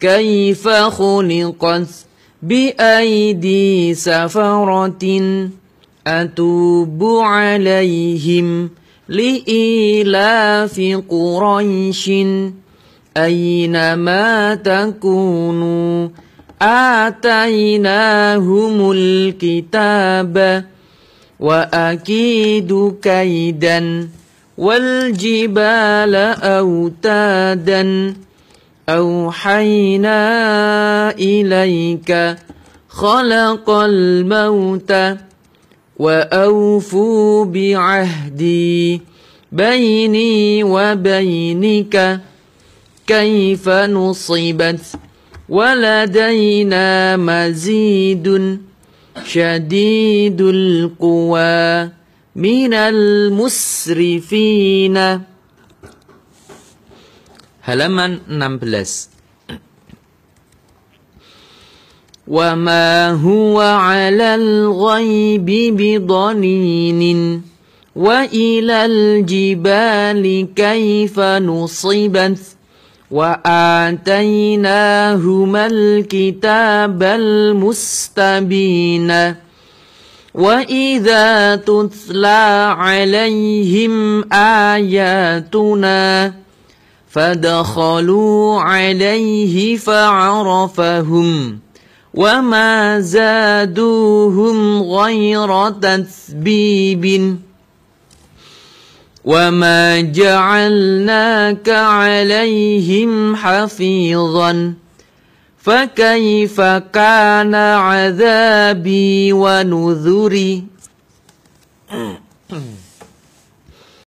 كيف خلقت بأيدي سفرة أتوب عليهم لإيلاف قريش أينما تكونوا آتيناهم الكتاب وأكيد كيدا والجبال أوتادا أوحينا إليك خلق الموت وأوفوا بعهدي بيني وبينك كيف نصبت ولدينا مزيد شديد القوى من المسرفين halaman 16. وما هو على الغيب بضنين وإلى الجبال كيف نصبت وآتيناهما الكتاب المستبين وإذا تتلى عليهم آياتنا فدخلوا عليه فعرفهم وما زادوهم غير تثبيب وما جعلناك عليهم حفيظا فكيف كان عذابي ونذري